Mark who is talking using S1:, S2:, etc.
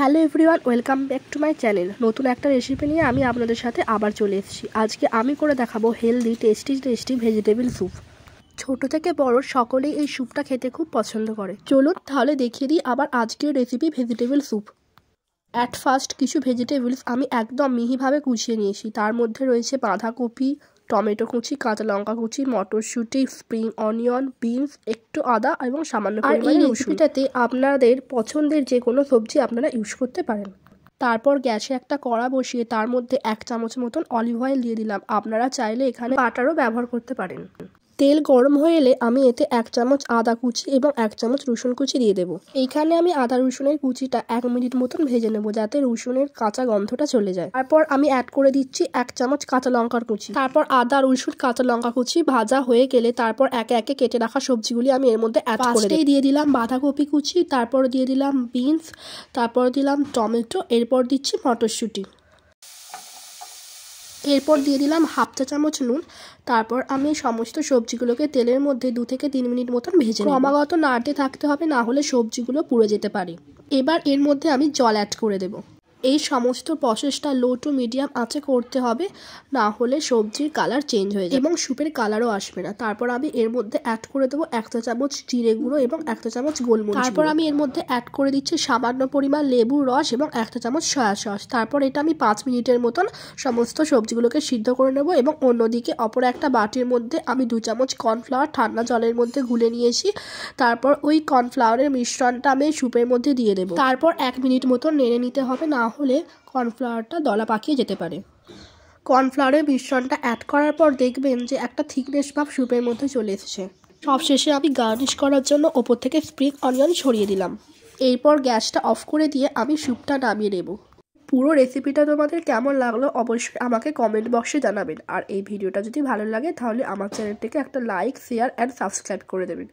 S1: hello everyone welcome back to my channel নতুন একটা recipe নিয়ে আমি আপনাদের সাথে আবার চলে এসেছি আজকে আমি করে দেখাবো healthy tasty tasty vegetable soup ছোট থেকে বড় সকলেই এই স্যুপটা খেতে খুব পছন্দ করে চলুন তাহলে দেখিয়ে দিই আবার আজকের recipe vegetable soup at first কিছু ভেজিটেবলস আমি একদম মিহিভাবে কুচিয়ে নিয়েছি তার মধ্যে রয়েছে বাঁধাকপি টমেটো কুচি কাঁচা লঙ্কা কুচি মটরশুঁটি স্প্রিং অনিয়ন বিনস একটু আদা এবং সামান্য রেসিপিটাতে আপনাদের পছন্দের যে কোনো সবজি আপনারা ইউজ করতে পারেন তারপর গ্যাসে একটা কড়া বসিয়ে তার মধ্যে এক চামচ মতন অলিভ অয়েল দিয়ে দিলাম আপনারা চাইলে এখানে বাটারও ব্যবহার করতে পারেন তেল গরম হয়ে এলে আমি এতে এক চামচ আদা কুচি এবং এক চামচ রসুন কুচি দিয়ে দেবো এইখানে আমি আদা রসুনের কুচিটা এক মিনিট মতন ভেজে নেবো যাতে রসুনের কাঁচা গন্ধটা চলে যায় তারপর আমি অ্যাড করে দিচ্ছি এক চামচ কাঁচা লঙ্কার কুচি তারপর আদা রসুন কাঁচা লঙ্কা কুচি ভাজা হয়ে গেলে তারপর একে একে কেটে রাখা সবজিগুলি আমি এর মধ্যে অ্যাড করে দিয়ে দিলাম বাঁধাকপি কুচি তারপর দিয়ে দিলাম বিনস তারপর দিলাম টমেটো এরপর দিচ্ছি মটরশুঁটি এরপর দিয়ে দিলাম হাফ চা চামচ নুন তারপর আমি সমস্ত সবজিগুলোকে তেলের মধ্যে দু থেকে তিন মিনিট মতন ভেজে ক্রমাগত নাড়তে থাকতে হবে না হলে সবজিগুলো পুড়ে যেতে পারে এবার এর মধ্যে আমি জল অ্যাড করে দেবো এই সমস্ত প্রসেসটা লো টু মিডিয়াম আঁচে করতে হবে না হলে সবজির কালার চেঞ্জ হয়ে যাবে এবং স্যুপের কালারও আসবে না তারপর আমি এর মধ্যে অ্যাড করে দেবো একটা চামচ জিরে গুঁড়ো এবং একটা চামচ গোলমরিচ তারপর আমি এর মধ্যে অ্যাড করে দিচ্ছি সামান্য পরিমাণ লেবুর রস এবং একটা চামচ সয়া সস তারপর এটা আমি পাঁচ মিনিটের মতন সমস্ত সবজিগুলোকে সিদ্ধ করে নেবো এবং অন্যদিকে অপর একটা বাটির মধ্যে আমি দু চামচ কর্নফ্লাওয়ার ঠান্ডা জলের মধ্যে গুলে নিয়েছি তারপর ওই কর্নফ্লাওয়ারের মিশ্রণটা আমি স্যুপের মধ্যে দিয়ে দেবো তারপর এক মিনিট মতন নেড়ে নিতে হবে না হলে কর্নফ্লাওয়ারটা দলা পাকিয়ে যেতে পারে কর্নফ্লাওয়ারের মিশ্রণটা অ্যাড করার পর দেখবেন যে একটা থিকনেস ভাব স্যুপের মধ্যে চলে এসেছে সবশেষে আমি গার্নিশ করার জন্য ওপর থেকে স্প্রিং অনিয়ন ছড়িয়ে দিলাম এরপর গ্যাসটা অফ করে দিয়ে আমি স্যুপটা নামিয়ে নেব পুরো রেসিপিটা তোমাদের কেমন লাগলো অবশ্যই আমাকে কমেন্ট বক্সে জানাবেন আর এই ভিডিওটা যদি ভালো লাগে তাহলে আমার চ্যানেলটিকে একটা লাইক শেয়ার অ্যান্ড সাবস্ক্রাইব করে দেবেন